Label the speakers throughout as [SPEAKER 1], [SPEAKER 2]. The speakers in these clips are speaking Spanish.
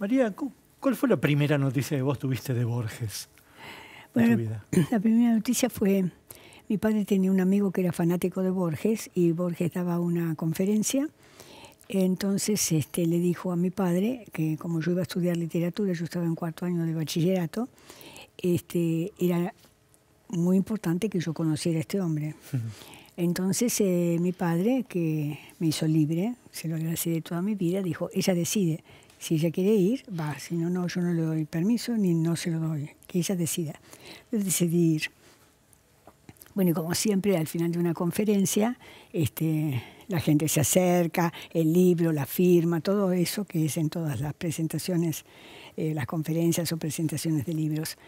[SPEAKER 1] María, ¿cuál fue la primera noticia que vos tuviste de Borges?
[SPEAKER 2] la primera noticia fue, mi padre tenía un amigo que era fanático de Borges y Borges daba una conferencia. Entonces este, le dijo a mi padre que como yo iba a estudiar literatura, yo estaba en cuarto año de bachillerato, este, era muy importante que yo conociera a este hombre. Entonces eh, mi padre, que me hizo libre, se lo agradecí de toda mi vida, dijo, ella decide. Si ella quiere ir, va, si no, no, yo no le doy permiso ni no se lo doy, que ella decida. Yo Bueno, y como siempre, al final de una conferencia, este, la gente se acerca, el libro, la firma, todo eso que es en todas las presentaciones, eh, las conferencias o presentaciones de libros.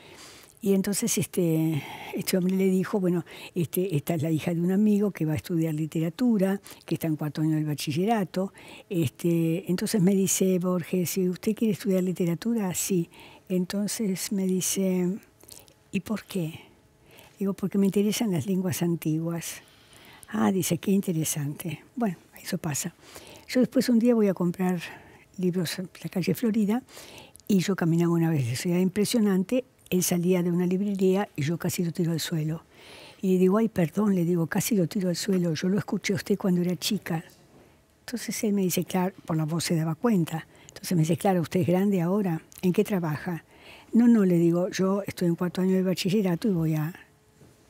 [SPEAKER 2] Y entonces este, este hombre le dijo, bueno, este, esta es la hija de un amigo que va a estudiar literatura, que está en cuarto año del bachillerato. Este, entonces me dice Borges, si usted quiere estudiar literatura, sí. Entonces me dice, ¿y por qué? Digo, porque me interesan las lenguas antiguas. Ah, dice, qué interesante. Bueno, eso pasa. Yo después un día voy a comprar libros en la calle Florida y yo caminaba una vez, eso era impresionante, él salía de una librería y yo casi lo tiro al suelo. Y le digo, ay, perdón, le digo, casi lo tiro al suelo, yo lo escuché a usted cuando era chica. Entonces él me dice, claro, por la voz se daba cuenta. Entonces me dice, claro, usted es grande ahora, ¿en qué trabaja? No, no, le digo, yo estoy en cuarto año de bachillerato y voy a,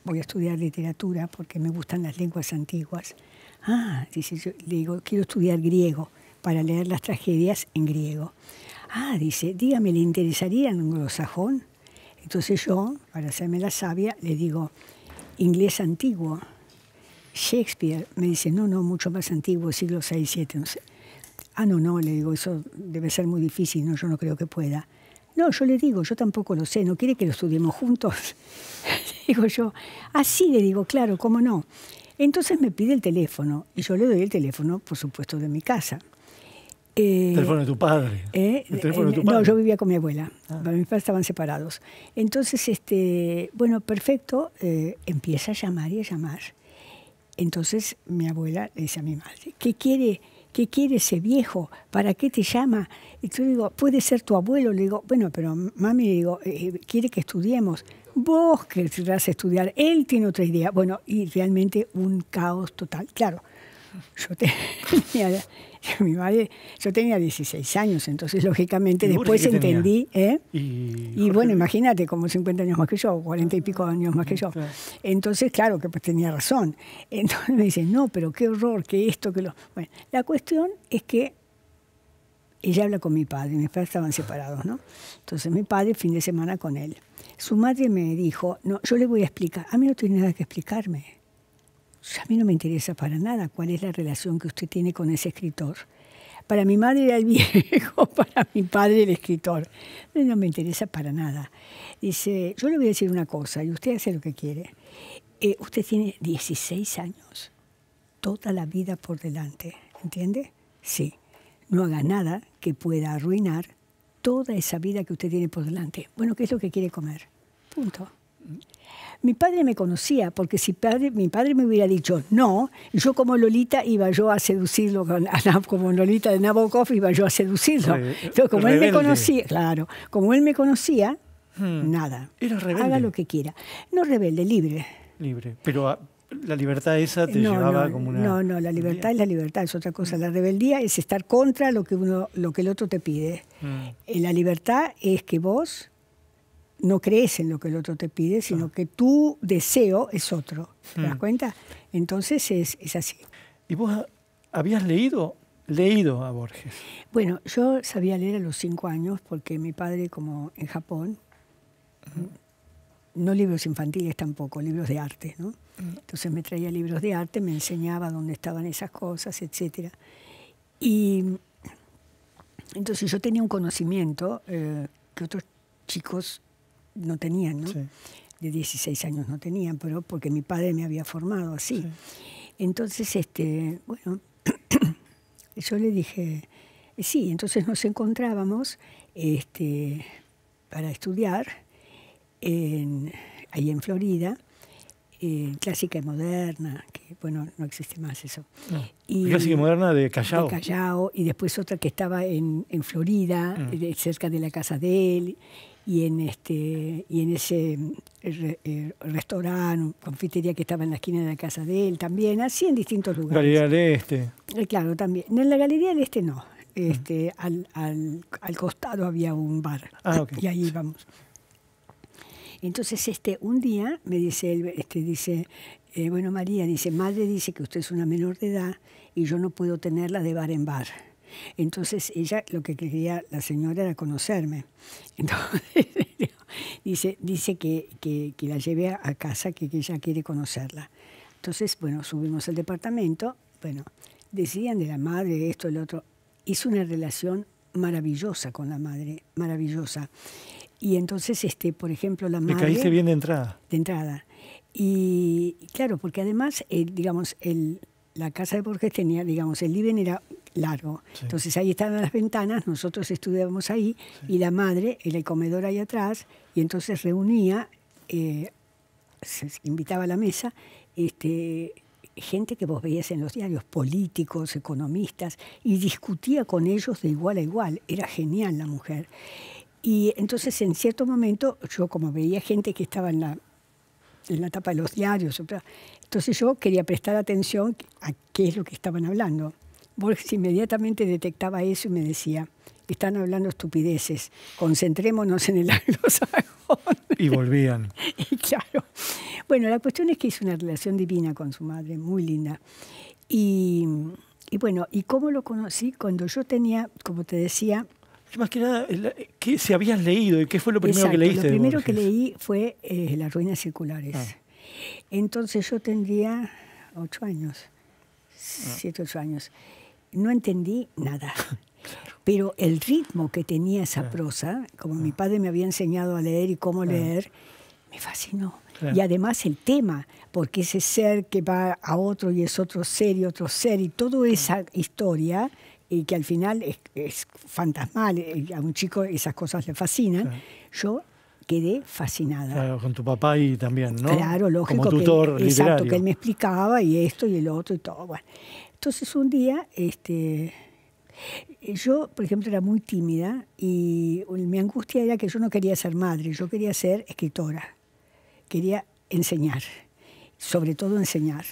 [SPEAKER 2] voy a estudiar literatura porque me gustan las lenguas antiguas. Ah, dice, yo, le digo, quiero estudiar griego para leer las tragedias en griego. Ah, dice, dígame, ¿le interesaría en sajón entonces yo, para hacerme la sabia, le digo, inglés antiguo. Shakespeare me dice, no, no, mucho más antiguo, siglo VI, VII. No sé. Ah, no, no, le digo, eso debe ser muy difícil, no, yo no creo que pueda. No, yo le digo, yo tampoco lo sé, ¿no quiere que lo estudiemos juntos? digo yo, así le digo, claro, ¿cómo no? Entonces me pide el teléfono y yo le doy el teléfono, por supuesto, de mi casa. Eh, el teléfono de tu padre. Eh, no, yo vivía con mi abuela. Ah. Mis padres estaban separados. Entonces, este, bueno, perfecto, eh, empieza a llamar y a llamar. Entonces mi abuela le dice a mi madre, ¿qué quiere, qué quiere ese viejo? ¿Para qué te llama? Y yo digo, puede ser tu abuelo. Le digo, bueno, pero mami, le digo, quiere que estudiemos. Vos que querrás estudiar, él tiene otra idea. Bueno, y realmente un caos total. Claro, yo tenía mi madre, yo tenía 16 años, entonces lógicamente después entendí, ¿eh? y, bueno, imagínate, como 50 años más que yo, 40 y pico ah, años más que yo. Entonces, claro que pues tenía razón. Entonces me dice, no, pero qué horror, que esto, que lo... Bueno, la cuestión es que ella habla con mi padre, mis padres estaban separados, ¿no? Entonces mi padre, fin de semana con él. Su madre me dijo, no, yo le voy a explicar, a mí no tiene nada que explicarme a mí no me interesa para nada cuál es la relación que usted tiene con ese escritor. Para mi madre era el viejo, para mi padre el escritor. No me interesa para nada. Dice, yo le voy a decir una cosa y usted hace lo que quiere. Eh, usted tiene 16 años, toda la vida por delante, ¿entiende? Sí, no haga nada que pueda arruinar toda esa vida que usted tiene por delante. Bueno, ¿qué es lo que quiere comer? Punto mi padre me conocía, porque si padre, mi padre me hubiera dicho no, yo como Lolita iba yo a seducirlo, como Lolita de Nabokov iba yo a seducirlo. Entonces, como él me conocía, claro, como él me conocía, hmm. nada. Era rebelde. Haga lo que quiera. No rebelde, libre.
[SPEAKER 1] Libre. Pero ah, la libertad esa te llevaba como una. No,
[SPEAKER 2] no, la libertad es la libertad, es otra cosa. La rebeldía es estar contra lo que uno, lo que el otro te pide. Hmm. Eh, la libertad es que vos no crees en lo que el otro te pide, sino que tu deseo es otro. ¿Te das mm. cuenta? Entonces es, así. ¿Y vos
[SPEAKER 1] habías leído leído a Borges?
[SPEAKER 2] Bueno, yo sabía leer a los cinco años porque mi padre, como en Japón, no libros infantiles tampoco, libros de arte, ¿no? Entonces me traía libros de arte, me enseñaba dónde estaban esas cosas, etc. Y entonces yo tenía un conocimiento eh, que otros chicos no tenían, ¿no? De 16 años no tenían, pero porque mi padre me había formado así. Entonces, este, bueno, yo le dije, eh, sí, entonces nos encontrábamos este, para estudiar ahí en Florida. Eh, clásica y moderna, que bueno, no existe más eso. Y, clásica y
[SPEAKER 1] moderna de Callao.
[SPEAKER 2] Callao, y después otra que estaba en, Florida, mm. cerca de la casa de él y en, este, y en ese eh, eh, restaurante, confitería que estaba en la esquina de la casa de él también, así en distintos lugares.
[SPEAKER 1] Galería del Este.
[SPEAKER 2] Eh, claro, también. En la Galería del Este no. Mm. Este, al, al, al, costado había un bar ah, y ahí íbamos. Entonces, este, un día me dice él, este, dice, bueno María, dice, madre dice que usted es una menor de edad y yo no puedo tenerla de bar en bar. Entonces ella lo que quería la señora era conocerme. Entonces dice, dice que, que, la lleve a casa, que, ella quiere conocerla. Entonces, bueno, subimos al departamento, bueno, decían de la madre, esto, el otro. Hizo una relación maravillosa con la madre, maravillosa. Y entonces, este, por ejemplo, la madre... Me caíste bien de entrada. De entrada. Y claro, porque además, eh, digamos, el, la casa de Borges tenía, digamos, el living era largo. Entonces ahí estaban las ventanas, nosotros estudiábamos ahí y la madre en el comedor ahí atrás y entonces reunía, eh, se invitaba a la mesa, este, gente que vos veías en los diarios, políticos, economistas, y discutía con ellos de igual a igual. Era genial la mujer. Y entonces en cierto momento yo como veía gente que estaba en la en la tapa de los diarios. Entonces yo quería prestar atención a qué es lo que estaban hablando. Borges inmediatamente detectaba eso y me decía, están hablando estupideces, concentrémonos en el anglosajón.
[SPEAKER 1] Y volvían.
[SPEAKER 2] y claro. Bueno, la cuestión es que hizo una relación divina con su madre, muy linda. y bueno, ¿y cómo lo conocí? Cuando yo tenía, como te decía, más que nada,
[SPEAKER 1] eh, eh, ¿qué se habías leído y qué fue lo primero que leíste? Lo primero
[SPEAKER 2] que leí fue eh, Las ruinas circulares. Ah. Entonces yo tendría ocho años, ah. siete, ocho años. No entendí nada. Pero el ritmo que tenía esa ah. prosa, como mi padre me había enseñado a leer y cómo leer, me fascinó. Y además el tema, porque ese ser que va a otro y es otro ser y otro ser, y toda esa historia y que al final es, fantasmal, eh, a un chico esas cosas le fascinan, yo quedé fascinada.
[SPEAKER 1] con tu papá y también, ¿no? Claro, lógico. Como tutor que, Exacto, que él me
[SPEAKER 2] explicaba y esto y el otro y todo. Bueno. Entonces un día, este, yo, por ejemplo, era muy tímida y mi angustia era que yo no quería ser madre, yo quería ser escritora, quería enseñar, sobre todo enseñar.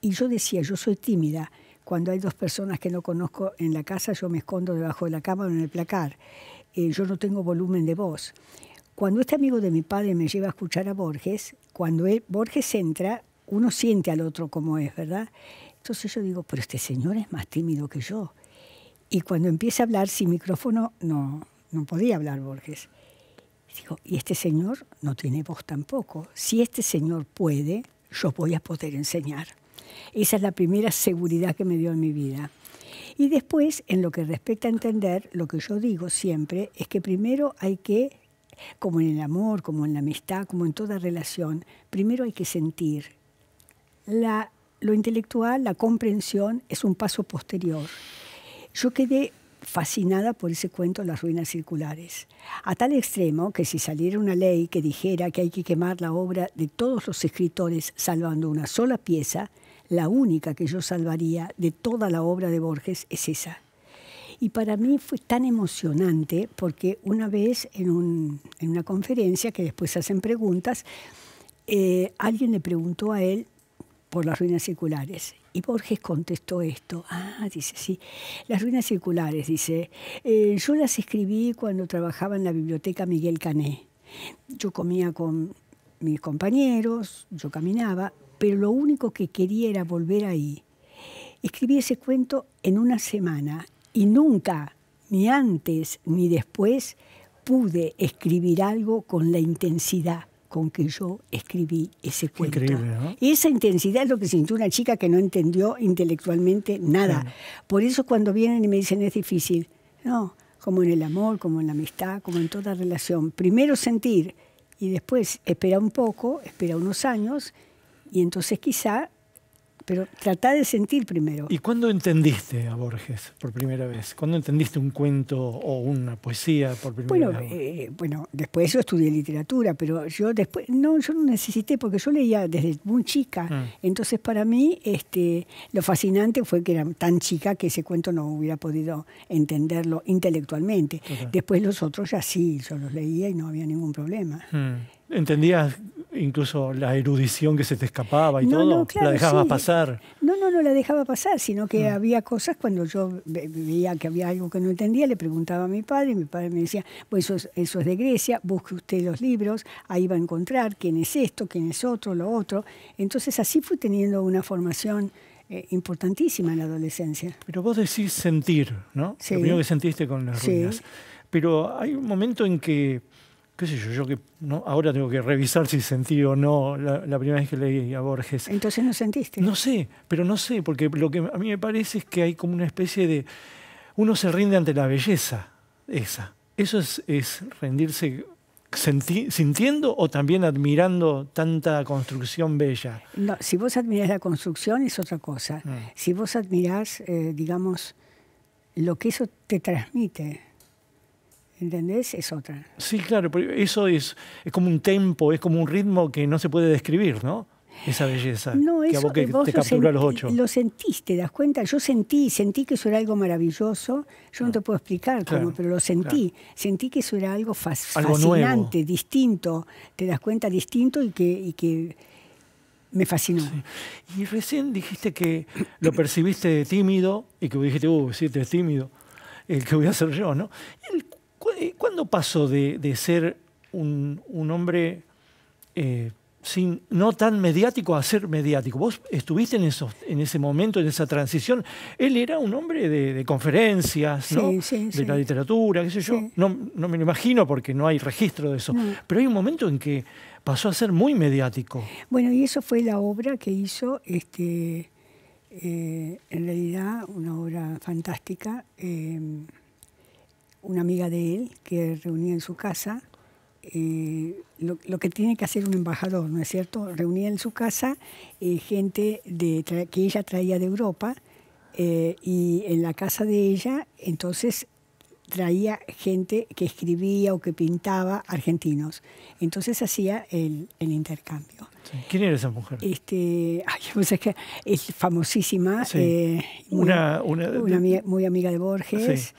[SPEAKER 2] Y yo decía, yo soy tímida, cuando hay dos personas que no conozco en la casa, yo me escondo debajo de la cama o en el placar. Eh, yo no tengo volumen de voz. Cuando este amigo de mi padre me lleva a escuchar a Borges, cuando él, Borges entra, uno siente al otro como es, ¿verdad? Entonces yo digo, pero este señor es más tímido que yo. Y cuando empieza a hablar sin micrófono, no, no podía hablar Borges. digo, y este señor no tiene voz tampoco. Si este señor puede, yo voy a poder enseñar. Esa es la primera seguridad que me dio en mi vida. Y después, en lo que respecta a entender, lo que yo digo siempre es que primero hay que, como en el amor, como en la amistad, como en toda relación, primero hay que sentir. lo intelectual, la comprensión, es un paso posterior. Yo quedé fascinada por ese cuento Las ruinas circulares, a tal extremo que si saliera una ley que dijera que hay que quemar la obra de todos los escritores salvando una sola pieza, la única que yo salvaría de toda la obra de Borges es esa. Y para mí fue tan emocionante porque una vez en, una conferencia, que después hacen preguntas, eh, alguien le preguntó a él por las ruinas circulares. Y Borges contestó esto. Ah, dice, sí, las ruinas circulares, dice, eh, yo las escribí cuando trabajaba en la biblioteca Miguel Cané. Yo comía con mis compañeros, yo caminaba, pero lo único que quería era volver ahí. Escribí ese cuento en una semana y nunca, ni antes ni después, pude escribir algo con la intensidad con que yo escribí ese cuento. Increíble, Esa intensidad es lo que sintió una chica que no entendió intelectualmente nada. Por eso cuando vienen y me dicen es difícil, no, como en el amor, como en la amistad, como en toda relación. Primero sentir y después espera un poco, espera unos años y entonces quizá, pero trata de sentir primero.
[SPEAKER 1] ¿Y cuándo entendiste a Borges por primera vez? ¿Cuándo entendiste un cuento o una poesía por primera vez?
[SPEAKER 2] Eh, bueno, después yo estudié literatura, pero yo después, no, yo no necesité porque yo leía desde muy chica. Mm. Entonces para mí este, lo fascinante fue que era tan chica que ese cuento no hubiera podido entenderlo intelectualmente. Después los otros ya sí, yo los leía y no había ningún problema.
[SPEAKER 1] Mm entendías incluso la erudición que se te escapaba y todo, la dejabas pasar.
[SPEAKER 2] No, no, no la dejaba pasar, sino que ah. había cosas cuando yo veía que había algo que no entendía, le preguntaba a mi padre y mi padre me decía, pues eso es, de Grecia, busque usted los libros, ahí va a encontrar quién es esto, quién es otro, lo otro. Entonces así fui teniendo una formación eh, importantísima en la adolescencia.
[SPEAKER 1] Pero vos decís sentir, ¿no? Sí. Lo primero que sentiste con las sí. ruinas. Pero hay un momento en que qué sé yo, yo que no, ahora tengo que revisar si sentí o no la, primera vez que leí a Borges. Entonces no sentiste. No sé, pero no sé, porque lo que a mí me parece es que hay como una especie de... Uno se rinde ante la belleza, esa. Eso es, rendirse sintiendo o también admirando tanta construcción bella.
[SPEAKER 2] si vos admirás la construcción es otra cosa. Mm. Si vos admirás, eh, digamos, lo que eso te transmite, ¿Entendés? Es otra.
[SPEAKER 1] Sí, claro, pero eso es, como un tempo, es como un ritmo que no se puede describir, ¿no? Esa belleza no, que que eh, te capturó los ocho.
[SPEAKER 2] Lo sentís, ¿te das cuenta? Yo sentí, sentí que eso era algo maravilloso. Yo no, ah, te puedo explicar cómo, pero lo sentí. Sentí que eso era algo, fascinante, distinto. ¿Te das cuenta? Distinto y que, me fascinó.
[SPEAKER 1] Y recién dijiste que lo percibiste tímido y que dijiste, uh, sí, te este es tímido, el que voy a hacer yo, ¿no? El eh, ¿Cuándo pasó de, ser un, hombre eh, sin, no tan mediático a ser mediático? Vos estuviste en, en ese momento, en esa transición. Él era un hombre de, conferencias, de la literatura, qué sé yo. No, me lo imagino porque no hay registro de eso. Pero hay un momento en que pasó a ser muy mediático.
[SPEAKER 2] Bueno, y eso fue la obra que hizo, este, eh, en realidad, una obra fantástica. Em, una amiga de él que reunía en su casa eh, lo, que tiene que hacer un embajador, ¿no es cierto? Reunía en su casa eh, gente de, que ella traía de Europa eh, y en la casa de ella entonces traía gente que escribía o que pintaba argentinos. Entonces hacía el, intercambio.
[SPEAKER 1] ¿Quién era esa mujer?
[SPEAKER 2] Este, pues es, famosísima, una,
[SPEAKER 1] muy
[SPEAKER 2] amiga de Borges. Sí.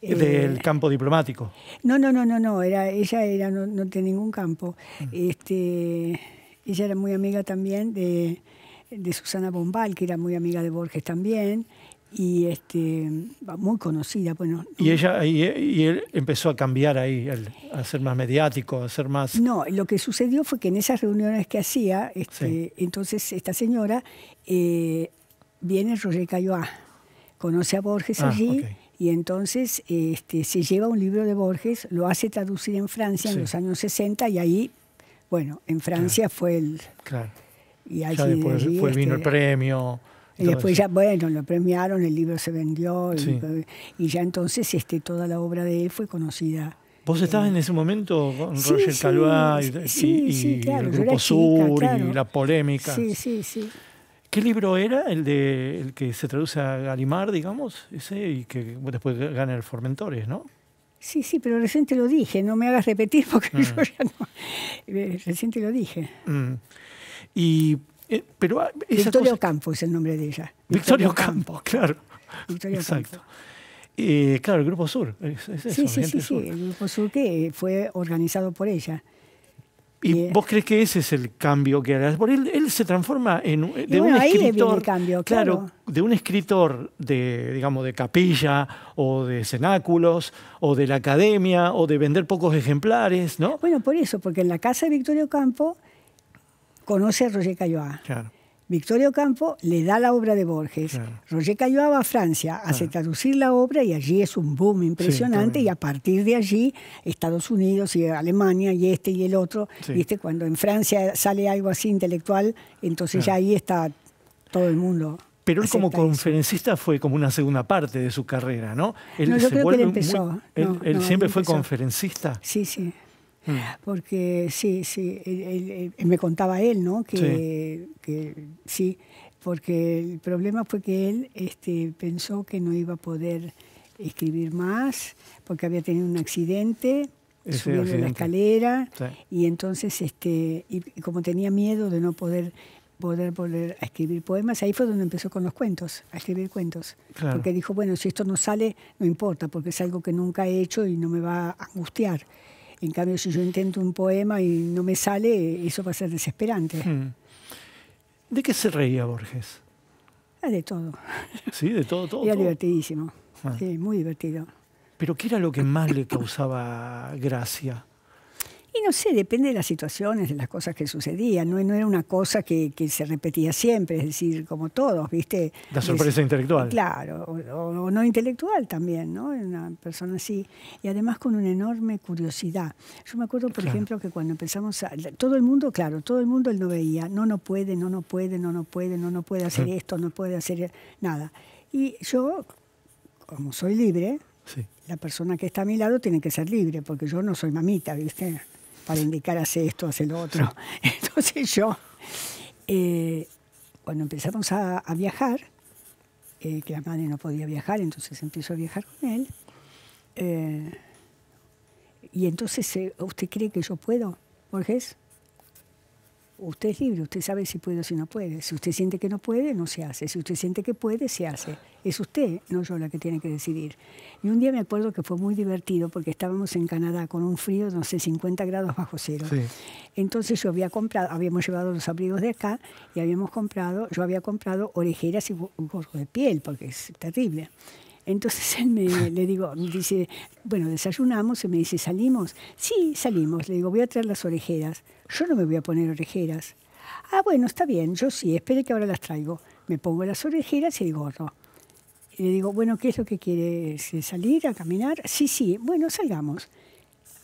[SPEAKER 2] Eh, del
[SPEAKER 1] campo diplomático.
[SPEAKER 2] No, no, no, no, no. Era, ella era no, no ningún campo. Mm. Este, ella era muy amiga también de, Susana Bombal, que era muy amiga de Borges también. Y este, muy conocida, bueno. Pues,
[SPEAKER 1] y ella y, él empezó a cambiar ahí, a ser más mediático, a ser más.
[SPEAKER 2] No, lo que sucedió fue que en esas reuniones que hacía, este, entonces esta señora eh, viene Roger Cayoá, conoce a Borges ah, allí. Y entonces este, se lleva un libro de Borges, lo hace traducir en Francia en los años 60 y ahí, bueno, en Francia fue el...
[SPEAKER 1] Claro. Y ya después fue, vino el este, premio. Y después
[SPEAKER 2] ya, bueno, lo premiaron, el libro se vendió y, ya entonces este, toda la obra de él fue conocida. ¿Vos
[SPEAKER 1] eh, estabas en ese momento con Roger Calois y, el Grupo Sur y la polémica? Sí, sí, sí. ¿Qué libro era el, de, que se traduce a Galimar, digamos? Ese y que después gana el Formentores, ¿no?
[SPEAKER 2] Sí, sí, pero reciente lo dije, no me hagas repetir porque mm. yo ya no. Eh, recién lo dije.
[SPEAKER 1] Mm. Y,
[SPEAKER 2] eh, pero ah, Victoria es el nombre de ella. Victoria Campos, claro. Exacto.
[SPEAKER 1] Eh, claro, el Grupo Sur. sí, sí, sí, sí, el
[SPEAKER 2] Grupo Sur que fue organizado por ella.
[SPEAKER 1] ¿Y eh, vos crees que ese es el cambio que harás? Porque él, se transforma en de un ahí escritor.
[SPEAKER 2] cambio, claro.
[SPEAKER 1] de un escritor de, digamos, de capilla o de cenáculos o de la academia o de vender
[SPEAKER 2] pocos ejemplares, ¿no? Bueno, por eso, porque en la casa de Victorio Campo conoce a Roger Cayoá. Claro. Victorio Campo le da la obra de Borges. Roger Cayuaba a Francia, hace traducir la obra y allí es un boom impresionante y a partir de allí Estados Unidos y Alemania y este y el otro. cuando en Francia sale algo así intelectual, entonces ya ahí está todo el mundo. Pero él como
[SPEAKER 1] conferencista fue como una segunda parte de su carrera, ¿no? Él no, yo creo que él empezó. él, siempre fue conferencista.
[SPEAKER 2] Sí, sí. Mm. Porque sí, sí, me contaba él, ¿no? Que sí. que sí. porque el problema fue que él este, pensó que no iba a poder escribir más, porque había tenido un accidente subido subiendo la escalera, y entonces, este, y, como tenía miedo de no poder poder volver a escribir poemas. Ahí fue donde empezó con los cuentos, a escribir cuentos. Porque dijo, bueno, si esto no sale, no importa, porque es algo que nunca he hecho y no me va a angustiar. En cambio, si yo intento un poema y no me sale, eso va a ser desesperante. Hmm.
[SPEAKER 1] ¿De qué se reía Borges? Ah, de todo. Sí, de todo, todo. Era
[SPEAKER 2] divertidísimo. Ah. Sí, muy divertido.
[SPEAKER 1] ¿Pero qué era lo que más le causaba gracia?
[SPEAKER 2] Y no sé, depende de las situaciones, de las cosas que sucedían. No, no era una cosa que, se repetía siempre, es decir, como todos, ¿viste? La sorpresa
[SPEAKER 1] intelectual. Claro,
[SPEAKER 2] o, no intelectual también, ¿no? Una persona así. Y además con una enorme curiosidad. Yo me acuerdo, por ejemplo, que cuando empezamos a. Todo el mundo, claro, todo el mundo él no veía. No, no puede, no, no puede, no, no puede, no, no puede hacer esto, no puede hacer e, nada. Y yo, como soy libre, la persona que está a mi lado tiene que ser libre, porque yo no soy mamita, ¿viste? para indicar hace esto, hace lo otro. Entonces yo, eh, cuando empezamos a, viajar, eh, que la madre no podía viajar, entonces empiezo a viajar con él. Eh, y entonces, ¿usted cree que yo puedo, Borges? usted es libre, usted sabe si puede o si no puede. Si usted siente que no puede, no se hace. Si usted siente que puede, se hace. Es usted, no yo, la que tiene que decidir. Y un día me acuerdo que fue muy divertido porque estábamos en Canadá con un frío, no sé, 50 grados bajo cero. Entonces yo había comprado, habíamos llevado los abrigos de acá y habíamos comprado, yo había comprado orejeras y gorro de piel porque es terrible. Entonces él me, le dice, bueno, desayunamos y me dice, ¿salimos? Sí, salimos. Le digo, voy a traer las orejeras. Yo no me voy a poner orejeras. Ah, bueno, está bien, yo sí, espere que ahora las traigo. Me pongo las orejeras y el gorro. Y le digo, bueno, ¿qué es lo que quieres? ¿Salir a caminar? Sí, sí, bueno, salgamos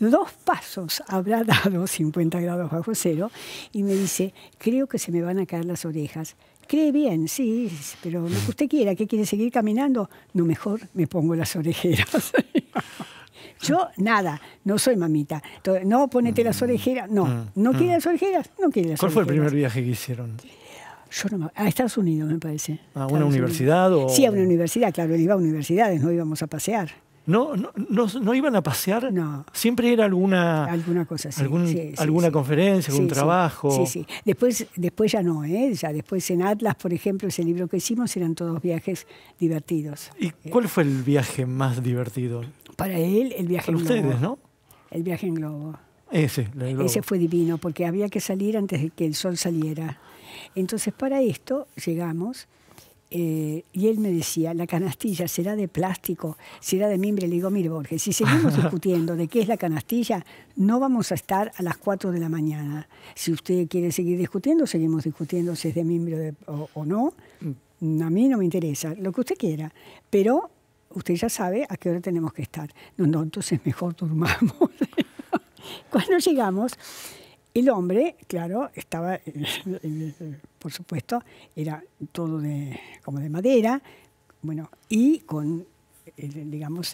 [SPEAKER 2] dos pasos habrá dado 50 grados bajo cero y me dice, creo que se me van a caer las orejas. Cree bien, sí, pero lo que usted quiera, que quiere seguir caminando, no mejor me pongo las orejeras. Yo nada, no soy mamita. No, ponete las orejeras. No, mm, no mm. quiere las orejeras, no quiere las ¿Cuál ¿Cuál fue el primer
[SPEAKER 1] viaje que hicieron?
[SPEAKER 2] Yo no a Estados Unidos, me parece. ¿A
[SPEAKER 1] ah, una universidad? O... Sí, a
[SPEAKER 2] una universidad, claro, iba a universidades, no íbamos a pasear no, no, no, iban a pasear. No. Siempre era alguna. Alguna cosa, alguna
[SPEAKER 1] conferencia, algún trabajo. Sí, sí.
[SPEAKER 2] Después, después ya no, ¿eh? Ya después en Atlas, por ejemplo, ese libro que hicimos, eran todos viajes divertidos.
[SPEAKER 1] ¿Y cuál fue el viaje más divertido?
[SPEAKER 2] Para él, el viaje en globo. ustedes, ¿no? El viaje en globo.
[SPEAKER 1] Ese, Ese
[SPEAKER 2] fue divino, porque había que salir antes de que el sol saliera. Entonces, para esto llegamos eh, y él me decía, la canastilla será de plástico, será de mimbre. Le digo, mire Borges, si seguimos discutiendo de qué es la canastilla, no vamos a estar a las 4 de la mañana. Si usted quiere seguir discutiendo, seguimos discutiendo si es de mimbre o, no. Mm. A mí no me interesa, lo que usted quiera. Pero usted ya sabe a qué hora tenemos que estar. No, no, entonces mejor durmamos. Cuando llegamos, el hombre, claro, estaba, por supuesto, era todo como de madera, bueno, y con, digamos,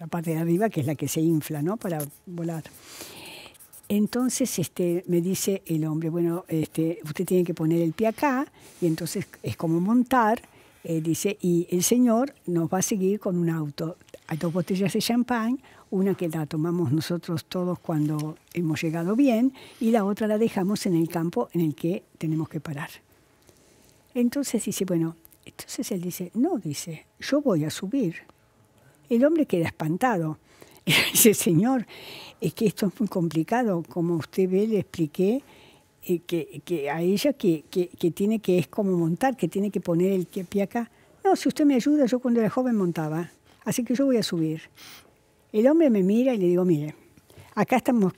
[SPEAKER 2] la parte de arriba que es la que se infla, ¿no? Para volar. Entonces este, me dice el hombre, bueno, este, usted tiene que poner el pie acá, y entonces es como montar, eh, dice, y el señor nos va a seguir con un auto, a dos botellas de champán, una que la tomamos nosotros todos cuando hemos llegado bien y la otra la dejamos en el campo en el que tenemos que parar. Entonces dice, bueno, entonces él dice, no, dice, yo voy a subir. El hombre queda espantado. dice, señor, es que esto es muy complicado. Como usted ve, le expliqué eh, que, a ella que, tiene que, es como montar, que tiene que poner el pie acá. No, si usted me ayuda, yo cuando era joven montaba. Así que yo voy a subir. El hombre me mira y le digo, mire, acá estamos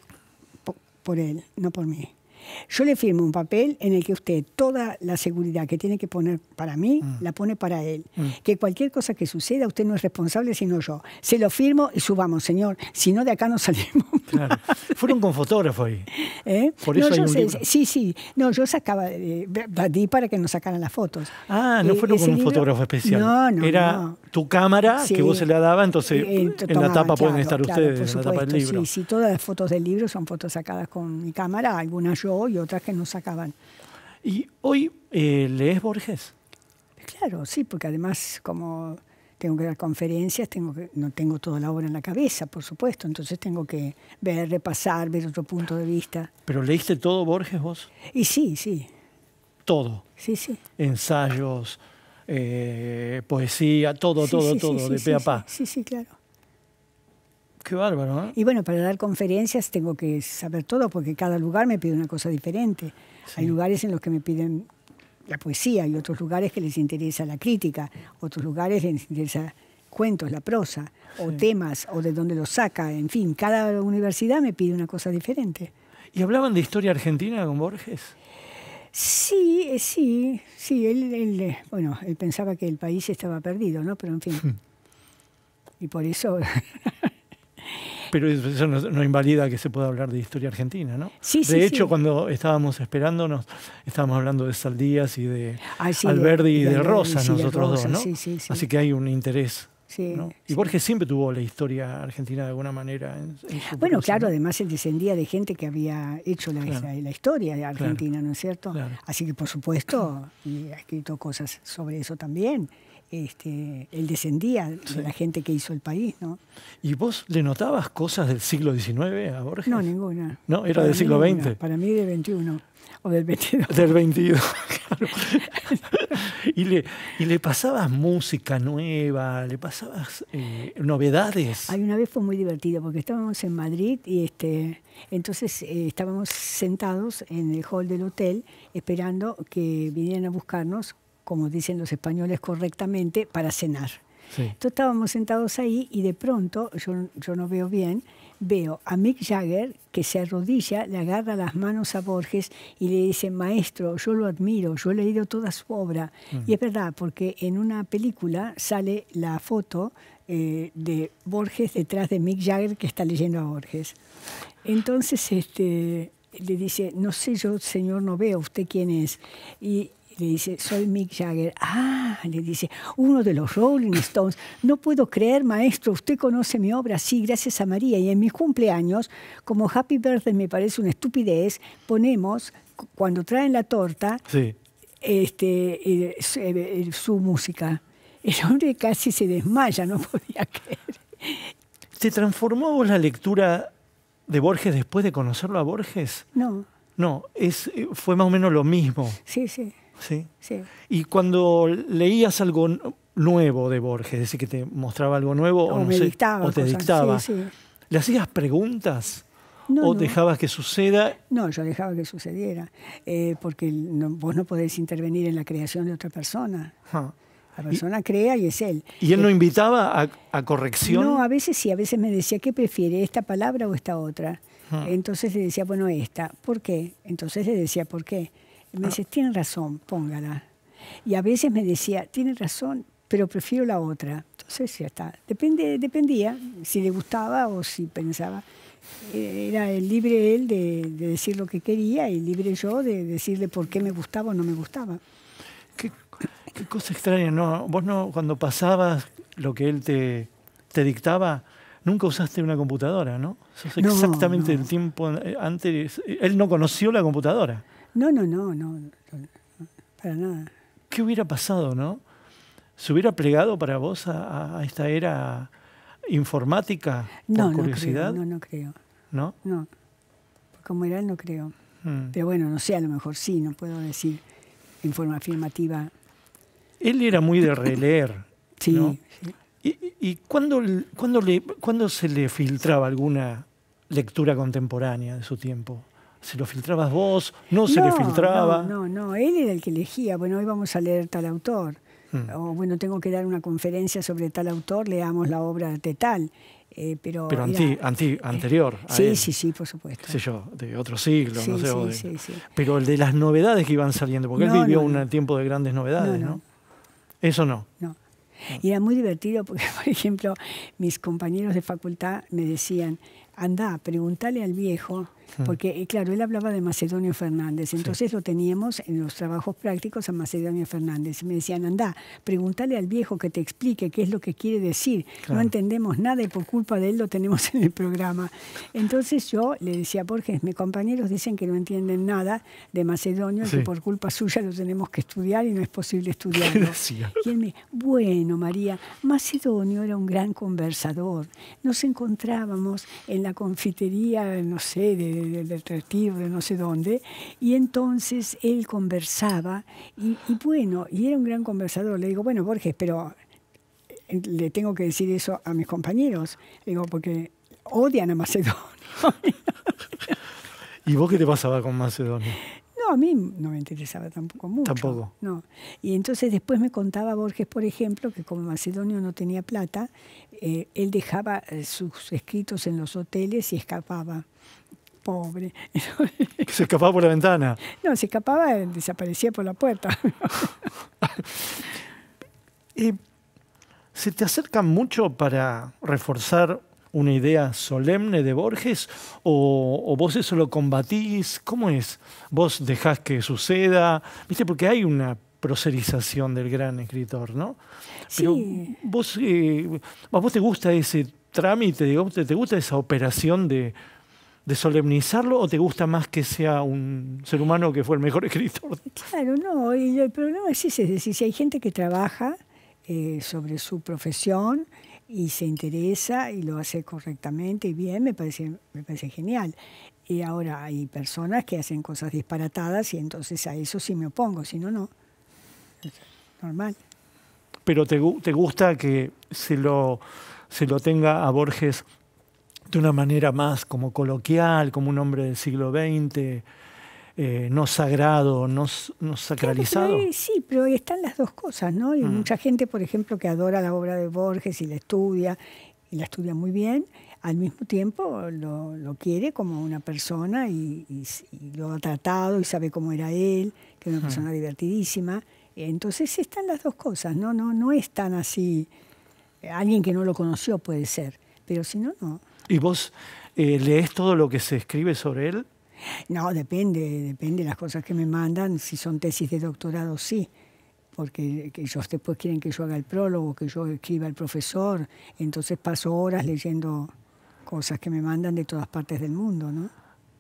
[SPEAKER 2] por él, no por mí. Yo le firmo un papel en el que usted toda la seguridad que tiene que poner para mí, mm. la pone para él. Mm. Que cualquier cosa que suceda, usted no es responsable sino yo. Se lo firmo y subamos, señor. Si no, de acá no salimos.
[SPEAKER 1] Fueron con fotógrafo ahí.
[SPEAKER 2] ¿Eh? Por eso Sí, sí. No, yo sacaba, eh, di para que nos sacaran las fotos. Ah, no eh, fueron con un fotógrafo especial. No, no. Era
[SPEAKER 1] tu cámara que vos se la daba, entonces eh, en la tapa pueden estar ustedes, la tapa del libro. Sí, sí,
[SPEAKER 2] todas las fotos del libro son fotos sacadas con mi cámara, algunas yo y otras que nos sacaban. ¿Y
[SPEAKER 1] hoy lees Borges?
[SPEAKER 2] Claro, sí, porque además como tengo que dar conferencias, tengo que, no tengo toda la obra en la cabeza, por supuesto, entonces tengo que ver, repasar, ver otro punto de vista.
[SPEAKER 1] ¿Pero leíste todo, Borges, vos?
[SPEAKER 2] Y sí, sí. Todo. Sí, sí.
[SPEAKER 1] Ensayos, eh, poesía, todo, todo, todo, de pe a
[SPEAKER 2] Sí, sí, claro. Qué bárbaro, ¿eh? Y bueno, para dar conferencias tengo que saber todo porque cada lugar me pide una cosa diferente. Hay lugares en los que me piden la poesía y otros lugares que les interesa la crítica, otros lugares les interesa cuentos, la prosa, o temas, o de dónde los saca, en fin, cada universidad me pide una cosa diferente.
[SPEAKER 1] ¿Y hablaban de historia argentina con Borges?
[SPEAKER 2] Sí, eh, sí, sí, él, eh, bueno, él pensaba que el país estaba perdido, ¿no? Pero en fin. y por eso
[SPEAKER 1] Pero eso no, invalida que se pueda hablar de historia argentina, ¿no? Sí, sí. De hecho, cuando estábamos esperándonos, estábamos hablando de Saldías y de Alberti y de, Rosa, nosotros dos, ¿no? Así que hay un interés Y Borges siempre tuvo la historia argentina de alguna manera.
[SPEAKER 2] bueno, claro, además él descendía de gente que había hecho la, historia de Argentina, ¿no es cierto? Así que, por supuesto, y ha escrito cosas sobre eso también este, él descendía de la gente que hizo el país, ¿no?
[SPEAKER 1] ¿Y vos le notabas cosas del siglo XIX a Borges? No, ninguna. ¿No? ¿Era del siglo XX?
[SPEAKER 2] Para mí del XXI o del 22.
[SPEAKER 1] Del 22, claro. y, le, le pasabas música nueva, le pasabas eh, novedades.
[SPEAKER 2] Hay una vez fue muy divertido porque estábamos en Madrid y este, entonces eh, estábamos sentados en el hall del hotel esperando que vinieran a buscarnos como dicen los españoles correctamente, para cenar. Entonces estábamos sentados ahí y de pronto, yo, yo no veo bien, veo a Mick Jagger que se arrodilla, le agarra las manos a Borges y le dice, maestro, yo lo admiro, yo he leído toda su obra. Mm. Y es verdad, porque en una película sale la foto eh, de Borges detrás de Mick Jagger que está leyendo a Borges. Entonces este, le dice, no sé yo, señor, no veo, ¿usted quién es? Y le dice, soy Mick Jagger. Ah, le dice, uno de los Rolling Stones. No puedo creer, maestro, usted conoce mi obra. Sí, gracias a María. Y en mis cumpleaños, como Happy Birthday me parece una estupidez, ponemos, cuando traen la torta, este, su, música. El hombre casi se desmaya, no podía creer.
[SPEAKER 1] ¿Te transformó la lectura de Borges después de conocerlo a Borges? No. No, es, eh, fue más o menos lo mismo.
[SPEAKER 2] Sí, sí. Sí.
[SPEAKER 1] sí. Y cuando leías algo nuevo de Borges, es decir, que te mostraba algo nuevo o, me dictaba te dictaba, ¿le hacías
[SPEAKER 2] preguntas? ¿O dejabas que suceda? No, yo dejaba que sucediera, eh, porque vos no podés intervenir en la creación de otra persona. Ah. La persona crea y es él. ¿Y él no eh,
[SPEAKER 1] invitaba a, corrección? No,
[SPEAKER 2] a veces sí, a veces me decía, ¿qué prefiere, esta palabra o esta otra? Ah. Entonces le decía, bueno, esta. ¿Por qué? Entonces le decía, ¿por qué? me dice, tiene razón, póngala. Y a veces me decía, tiene razón, pero prefiero la otra. Entonces ya está. Depende, dependía si le gustaba o si pensaba. Eh, era libre él de, decir lo que quería y libre yo de decirle por qué me gustaba o no me gustaba.
[SPEAKER 1] Qué, cosa extraña, ¿no? Vos no, cuando pasabas lo que él te, te dictaba, nunca usaste una computadora, ¿no? exactamente el tiempo eh, antes. Él no conoció la computadora.
[SPEAKER 2] No, no, no, no, para nada. ¿Qué hubiera pasado, no? ¿Se hubiera
[SPEAKER 1] plegado para vos a, esta era informática no, No, creo, no, no ¿No?
[SPEAKER 2] No. Como era, él, no creo. Mm. Pero bueno, no sé, a lo mejor sí, no puedo decir en forma afirmativa.
[SPEAKER 1] Él era muy de releer. sí, ¿Y, cuándo, cuando le, cuando se le filtraba alguna lectura contemporánea de su tiempo? ¿Se lo filtrabas vos? ¿No, se le filtraba?
[SPEAKER 2] No, no, él era el que elegía. Bueno, hoy vamos a leer tal autor. Hmm. O bueno, tengo que dar una conferencia sobre tal autor, leamos la obra de tal. Eh, pero, pero eh,
[SPEAKER 1] anterior. sí, sí, sí, por supuesto. Sé yo, de otro siglo, no sé. Sí, sí, pero el de las novedades que iban saliendo, porque él vivió un tiempo de grandes novedades, ¿no? Eso no.
[SPEAKER 2] No. Ah. Y era muy divertido porque, por ejemplo, mis compañeros de facultad me decían, anda, pregúntale al viejo, ah. porque eh, claro, él hablaba de Macedonio Fernández, entonces lo teníamos en los trabajos prácticos a Macedonio Fernández. Me decían, anda, pregúntale al viejo que te explique qué es lo que quiere decir. No entendemos nada y por culpa de él lo tenemos en el programa. Entonces yo le decía, Borges, mis compañeros dicen que no entienden nada de Macedonio, que por culpa suya lo tenemos que estudiar y no es posible estudiarlo. Y él me, bueno, María, Macedonio era un gran conversador. Nos encontrábamos en la confitería, no sé, del de, de no sé dónde, y entonces él conversaba, y, bueno, y era un gran conversador. Le digo, bueno, Borges, pero eh, le tengo que decir eso a mis compañeros, digo, porque odian a Macedonio.
[SPEAKER 1] ¿Y vos qué te pasaba con Macedonio?
[SPEAKER 2] a mí no me interesaba tampoco mucho. Tampoco. No. Y entonces después me contaba Borges, por ejemplo, que como Macedonio no tenía plata, eh, él dejaba eh, sus escritos en los hoteles y escapaba pobre.
[SPEAKER 1] ¿Se escapaba por la ventana?
[SPEAKER 2] No, se escapaba, desaparecía por la puerta. Eh,
[SPEAKER 1] ¿Se te acercan mucho para reforzar una idea solemne de Borges o, vos eso lo combatís? ¿Cómo es? ¿Vos dejás que suceda? ¿Viste? Porque hay una proserización del gran escritor, ¿no? sí. vos, eh, vos te gusta ese trámite, digamos, te, te gusta esa operación de, de solemnizarlo o te gusta más que sea un ser humano que fue el mejor escritor?
[SPEAKER 2] Claro, no, y el problema es ese, si hay gente que trabaja eh, sobre su profesión, y se interesa y lo hace correctamente y bien, me parece, me parece genial. Y ahora hay personas que hacen cosas disparatadas y entonces a eso sí me opongo, si no, no. normal.
[SPEAKER 1] Pero te, te, gusta que se lo, se lo tenga a Borges de una manera más como coloquial, como un hombre del siglo XX. Eh, no sagrado, no, no sacralizado.
[SPEAKER 2] sí, pero están las dos cosas, ¿no? Y mm. mucha gente, por ejemplo, que adora la obra de Borges y la estudia, y la estudia muy bien, al mismo tiempo lo, lo quiere como una persona y, lo ha tratado y sabe cómo era él, que es una persona divertidísima. Entonces están las dos cosas, ¿no? No, no es tan así. Alguien que no lo conoció puede ser, pero si no, no.
[SPEAKER 1] ¿Y vos eh, lees todo lo que se escribe sobre él?
[SPEAKER 2] No, depende, depende. Las cosas que me mandan, si son tesis de doctorado, sí. Porque ellos después quieren que yo haga el prólogo, que yo escriba el profesor. Entonces paso horas leyendo cosas que me mandan de todas partes del mundo, ¿no?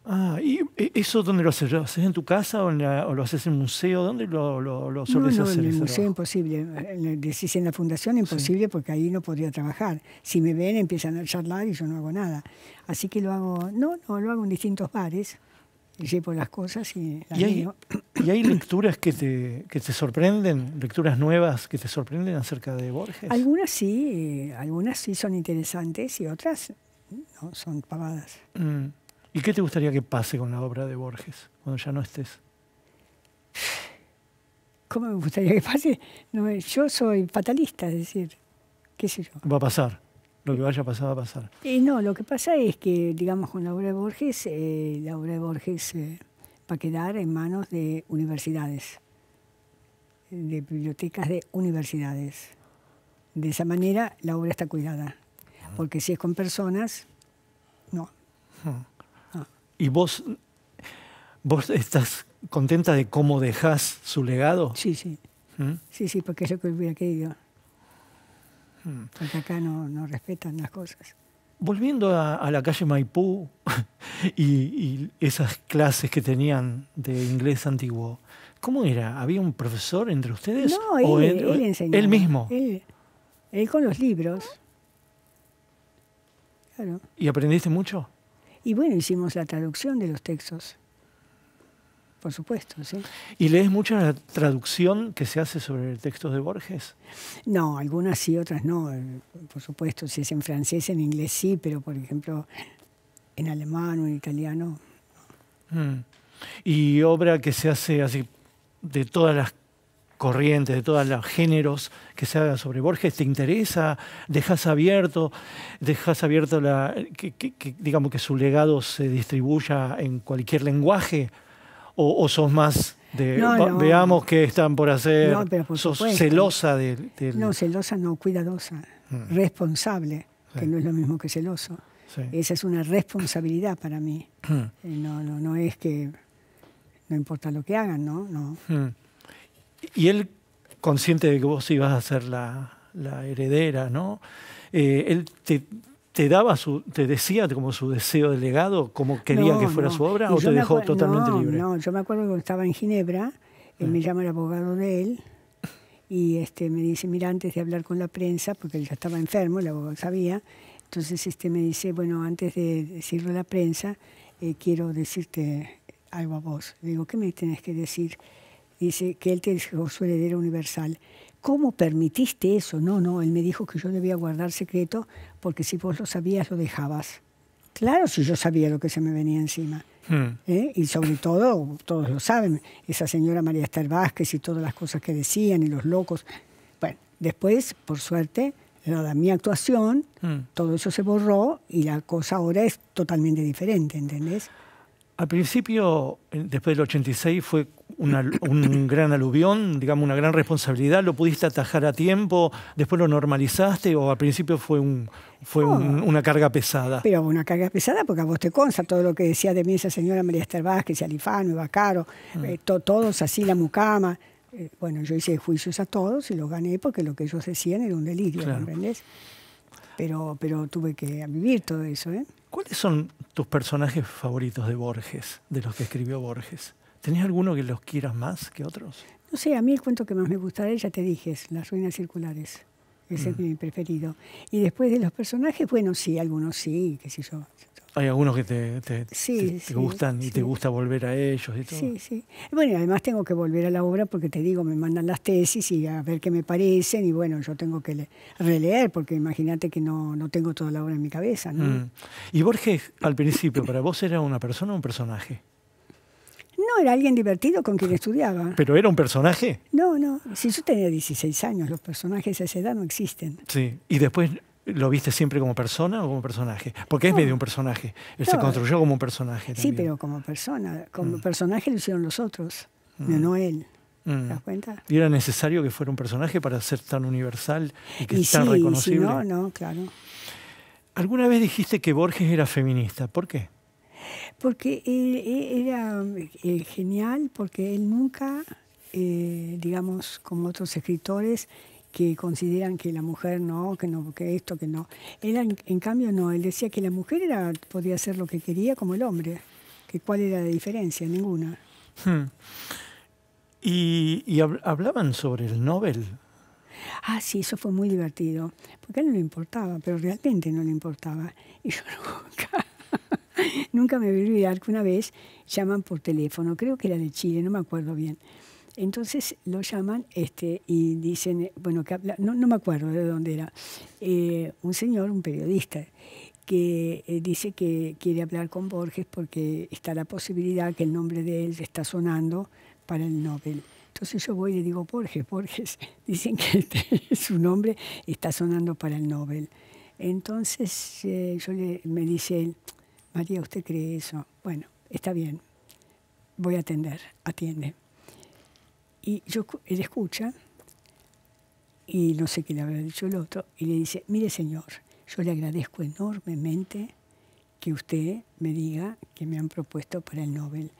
[SPEAKER 2] Ah, ¿y
[SPEAKER 1] e, eso dónde lo haces? ¿Lo haces en tu casa o, lo haces en el museo? ¿Dónde lo, lo, no, no, En el museo
[SPEAKER 2] imposible. Decís en la fundación imposible porque ahí no podría trabajar. Si me ven empiezan a charlar y yo no hago nada. Así que lo hago, no, no, lo hago en distintos bares llevo las cosas y
[SPEAKER 1] ¿Y hay, lecturas que te, que te sorprenden, lecturas nuevas que te sorprenden acerca de Borges?
[SPEAKER 2] Algunas sí, eh, algunas sí son interesantes y otras no, son pavadas.
[SPEAKER 1] Mm. ¿Y qué te gustaría que pase con la obra de Borges cuando ya no estés?
[SPEAKER 2] ¿Cómo me gustaría que pase? yo soy fatalista, es decir, qué sé yo. Va
[SPEAKER 1] a pasar lo que vaya a pasar va a pasar.
[SPEAKER 2] Y no, lo que pasa es que, digamos, con la obra de Borges, eh, la obra de Borges eh, va a quedar en manos de universidades, de bibliotecas de universidades. De esa manera la obra está cuidada, porque si es con personas, no.
[SPEAKER 1] Ah. ¿Y vos, vos estás contenta de cómo dejas su legado? Sí, sí. ¿Mm?
[SPEAKER 2] Sí, sí, porque es lo que hubiera querido. Porque acá no, respetan las cosas.
[SPEAKER 1] Volviendo a, la calle Maipú y, esas clases que tenían de inglés antiguo, ¿cómo era? ¿Había un profesor entre ustedes? No, él, o él, enseñaba. Él mismo.
[SPEAKER 2] Él, con los libros.
[SPEAKER 1] ¿Y aprendiste mucho?
[SPEAKER 2] Y bueno, hicimos la traducción de los textos por supuesto. ¿sí?
[SPEAKER 1] ¿Y lees mucha la traducción que se hace sobre el texto de Borges?
[SPEAKER 2] No, algunas sí, otras no, eh, por supuesto. Si es en francés, en inglés sí, pero por ejemplo en alemán o en italiano.
[SPEAKER 1] Mm. Y obra que se hace así de todas las corrientes, de todos los géneros que se haga sobre Borges, ¿te interesa? ¿Dejas abierto? ¿Dejas abierto la, digamos que su legado se distribuya en cualquier lenguaje? o, sos más de, veamos qué están por hacer. No, Sos celosa de
[SPEAKER 2] No, celosa no, cuidadosa. Mm. Responsable, que no es lo mismo que celoso. Esa es una responsabilidad para mí. Mm. Eh, no, es que no importa lo que hagan, ¿no? no.
[SPEAKER 1] Mm. Y él, consciente de que vos ibas a ser la, heredera, ¿no? Eh, él te, te daba su, te decía como su deseo de legado, cómo quería que fuera su obra, o te dejó totalmente libre?
[SPEAKER 2] No, yo me acuerdo que estaba en Ginebra, me ah. llama el abogado de él y este, me dice, mira, antes de hablar con la prensa, porque él ya estaba enfermo, el abogado sabía, entonces este, me dice, bueno, antes de decirlo a la prensa, eh, quiero decirte algo a vos. Le digo, ¿qué me tenés que decir? Dice que él te dejó su heredero universal. ¿cómo permitiste eso? No, no, él me dijo que yo debía guardar secreto porque si vos lo sabías lo dejabas. Claro, si yo sabía lo que se me venía encima. Hmm. ¿Eh? Y sobre todo, todos lo saben, esa señora María Esther Vázquez y todas las cosas que decían y los locos. Bueno, después, por suerte, de mi actuación, hmm. todo eso se borró y la cosa ahora es totalmente diferente, ¿entendés?
[SPEAKER 1] Al principio, después del 86, fue un gran aluvión, digamos, una gran responsabilidad. ¿Lo pudiste atajar a tiempo? ¿Después lo normalizaste o al principio fue, un, fue una carga pesada? Pero
[SPEAKER 2] una carga pesada porque a vos te consta todo lo que decía de mí esa señora María Esther Vázquez, Alifano, Ibacaro, mm. Eh, todos así, la mucama. Eh, bueno, yo hice juicios a todos y los gané porque lo que ellos decían era un delirio, ¿me entendés? Pero, pero tuve que vivir todo eso, ¿eh? ¿Cuáles son
[SPEAKER 1] tus personajes favoritos de Borges, de los que escribió Borges? ¿Tenés alguno que los quieras más que otros?
[SPEAKER 2] No sé, a mí el cuento que más me gusta de ya te dije, Las ruinas circulares. Ese es mm. mi preferido. Y después de los personajes, bueno, sí, algunos sí, qué sé yo.
[SPEAKER 1] Hay algunos que te, gustan y te gusta volver a ellos y todo. Sí,
[SPEAKER 2] sí. Bueno, y además tengo que volver a la obra porque te digo, me mandan las tesis y a ver qué me parecen y bueno, yo tengo que releer porque imagínate que no, tengo toda la obra en mi cabeza. Mm.
[SPEAKER 1] Y Borges, al principio, ¿para vos era una persona o un personaje?
[SPEAKER 2] No, era alguien divertido con quien estudiaba.
[SPEAKER 1] ¿Pero era un personaje?
[SPEAKER 2] No, no. Si yo tenía 16 años, los personajes a esa edad no existen.
[SPEAKER 1] Sí, y después ¿Lo viste siempre como persona o como personaje? Porque es medio un personaje. Él se construyó como un personaje. También. Sí,
[SPEAKER 2] pero como persona. Como mm. personaje lo hicieron los otros, no mm. él.
[SPEAKER 1] ¿Te mm. das cuenta? ¿Y era necesario que fuera un personaje para ser tan universal y que tan Y no, no, claro. ¿Alguna vez dijiste que Borges era feminista? ¿Por qué?
[SPEAKER 2] Porque él, era eh, genial, porque él nunca, eh, digamos, como otros escritores, que consideran que la mujer no, que no, que esto, que no. Él en, cambio no, él decía que la mujer era, podía hacer lo que quería como el hombre, que cuál era la diferencia, ninguna. Hmm.
[SPEAKER 1] Y, hablaban sobre el Nobel.
[SPEAKER 2] Ah, sí, eso fue muy divertido, porque a él no le importaba, pero realmente no le importaba. Y yo nunca, nunca me voy a olvidar que una vez llaman por teléfono, creo que era de Chile, no me acuerdo bien entonces lo llaman este, y dicen, bueno, que no, me acuerdo de dónde era, eh, un señor, un periodista, que eh, dice que quiere hablar con Borges porque está la posibilidad que el nombre de él está sonando para el Nobel. Entonces yo voy y le digo, Borges, Borges, dicen que su nombre está sonando para el Nobel. Entonces eh, yo le, me dice él, María, ¿usted cree eso? Bueno, está bien, voy a atender, atiende. Y yo, él escucha y no sé qué le habrá dicho el otro y le dice, mire señor, yo le agradezco enormemente que usted me diga que me han propuesto para el Nobel.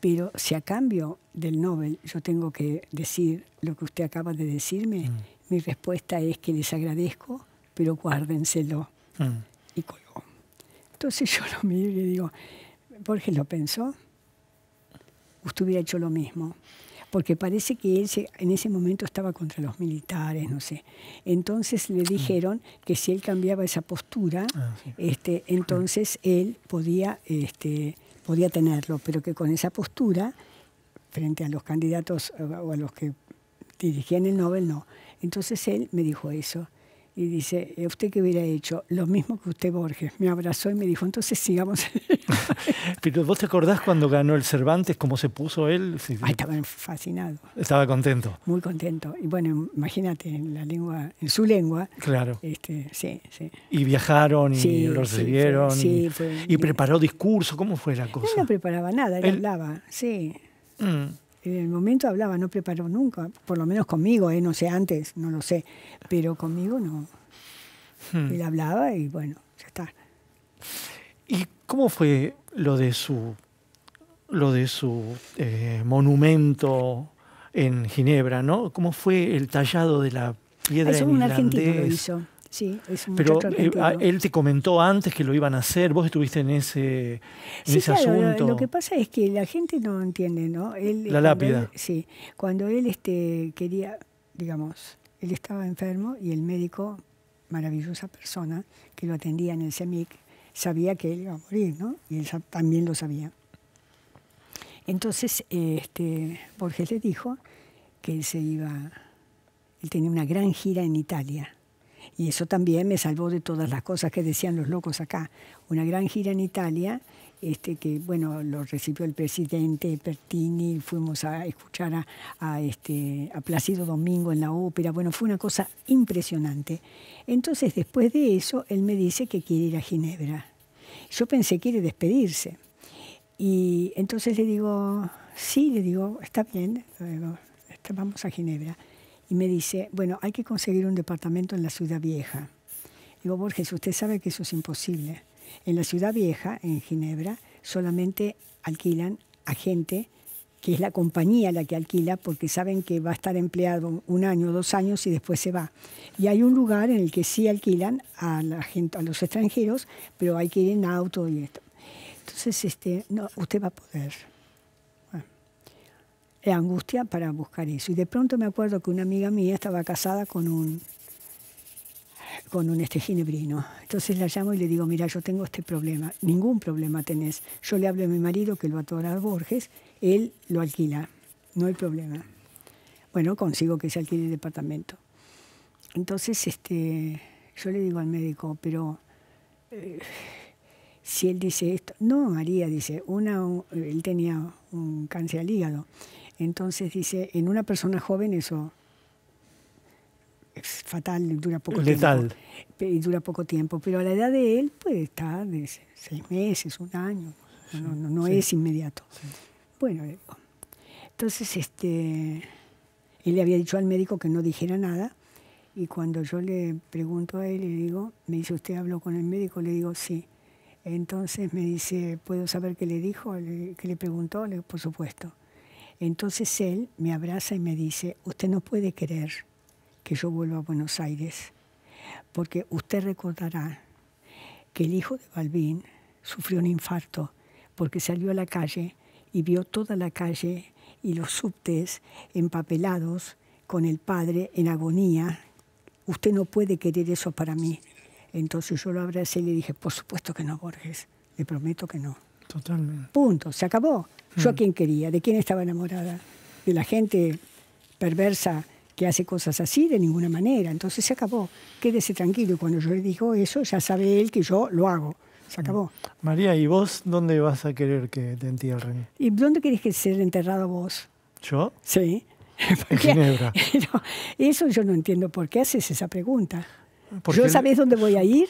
[SPEAKER 2] Pero si a cambio del Nobel yo tengo que decir lo que usted acaba de decirme, mm. mi respuesta es que les agradezco, pero guárdenselo. Mm. Y colgó. Entonces yo lo miro y le digo, Borges lo pensó, usted hubiera hecho lo mismo porque parece que él en ese momento estaba contra los militares, no sé. Entonces le dijeron que si él cambiaba esa postura, ah, este, entonces él podía, este, podía tenerlo, pero que con esa postura, frente a los candidatos eh, o a los que dirigían el Nobel, no. Entonces él me dijo eso y dice, ¿usted qué hubiera hecho? Lo mismo que usted Borges. Me abrazó y me dijo, entonces sigamos.
[SPEAKER 1] Pero vos te acordás cuando ganó el Cervantes, cómo se puso él? estaba
[SPEAKER 2] fascinado. Estaba contento. Muy contento. Y bueno, imagínate, en la lengua, en su lengua. Claro. Este, sí, sí.
[SPEAKER 1] Y viajaron y lo recibieron. y, preparó discurso. ¿Cómo fue la cosa?
[SPEAKER 2] no preparaba nada, él, hablaba, sí. Mm en el momento hablaba, no preparó nunca, por lo menos conmigo, eh, no sé, antes, no lo sé, pero conmigo no. Hmm. Él hablaba y bueno, ya está. ¿Y
[SPEAKER 1] cómo fue lo de su, lo de su eh, monumento en Ginebra, no? ¿Cómo fue el tallado de la piedra Eso en un irlandés? argentino lo hizo.
[SPEAKER 2] Sí, es un Pero eh, ah, él
[SPEAKER 1] te comentó antes que lo iban a hacer, vos estuviste en ese, ese asunto. Lo, que
[SPEAKER 2] pasa es que la gente no entiende, ¿no? Eh, la lápida. sí, cuando él este, quería, digamos, él estaba enfermo y el médico, maravillosa persona, que lo atendía en el CEMIC, e sabía que él iba a morir, ¿no? Y él también lo sabía. Entonces, este, Borges le dijo que él se iba, él tenía una gran gira en Italia y eso también me salvó de todas las cosas que decían los locos acá. Una gran gira en Italia, este, que bueno, lo recibió el presidente Pertini, fuimos a escuchar a, Placido este, a Domingo en la ópera, bueno, fue una cosa impresionante. Entonces, después de eso, él me dice que quiere ir a Ginebra. Yo pensé que quiere despedirse. Y entonces le digo, sí, le digo, está bien, vamos a Ginebra y me dice, bueno, hay que conseguir un departamento en la ciudad vieja. Digo, Borges, usted sabe que eso es imposible. En la ciudad vieja, en Ginebra, solamente alquilan a gente que es la compañía la que alquila porque saben que va a estar empleado un año, dos años y después se va. Y hay un lugar en el que sí alquilan a, la gente, a los extranjeros, pero hay que ir en auto y esto. Entonces, este, no, usted va a poder angustia para buscar eso. Y de pronto me acuerdo que una amiga mía estaba casada con un con un este ginebrino. Entonces la llamo y le digo, mira, yo tengo este problema. Ningún problema tenés. Yo le hablo a mi marido, que lo va a Borges, él lo alquila. No hay problema. Bueno, consigo que se alquile el departamento. Entonces este, yo le digo al médico, pero eh, si él dice esto, no, María dice, una, eh, él tenía un cáncer al hígado. Entonces dice, en una persona joven eso es fatal, dura poco Letal. tiempo. Y dura poco tiempo, pero a la edad de él puede estar de seis meses, un año, no, es inmediato. Bueno, entonces este, él le había dicho al médico que no dijera nada y cuando yo le pregunto a él, le digo, me dice, ¿usted habló con el médico? Le digo, sí. Entonces me dice, ¿puedo saber qué le dijo? ¿Qué le preguntó? Le por supuesto. Entonces él me abraza y me dice, usted no puede querer que yo vuelva a Buenos Aires, porque usted recordará que el hijo de Balbín sufrió un infarto porque salió a la calle y vio toda la calle y los subtes empapelados con el padre en agonía. Usted no puede querer eso para mí. Entonces yo lo abracé y le dije, por supuesto que no, Borges, le prometo que no. Totalmente. Punto, se acabó. Yo a mm. quién quería, de quién estaba enamorada, de la gente perversa que hace cosas así de ninguna manera. Entonces se acabó, quédese tranquilo. cuando yo le digo eso, ya sabe él que yo lo hago. Se acabó.
[SPEAKER 1] Mm. María, ¿y vos dónde vas a querer que te entierren?
[SPEAKER 2] ¿Y dónde querés que ser enterrado vos? ¿Yo? Sí.
[SPEAKER 1] En Ginebra.
[SPEAKER 2] eso yo no entiendo por qué haces esa pregunta. ¿Yo sabés dónde voy a ir?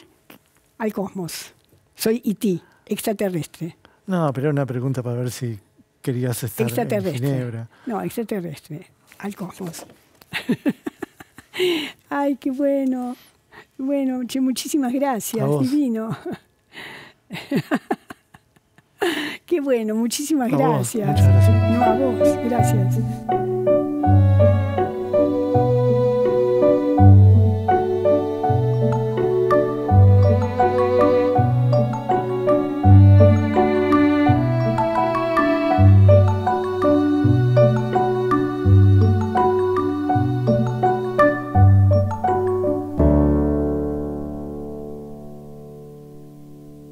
[SPEAKER 2] Al cosmos. Soy IT, e extraterrestre.
[SPEAKER 1] No, pero era una pregunta para ver si querías estar en Ginebra.
[SPEAKER 2] No, extraterrestre, al cosmos. Ay, qué bueno. Bueno, muchísimas gracias, divino. qué bueno, muchísimas gracias. gracias. No a vos, gracias.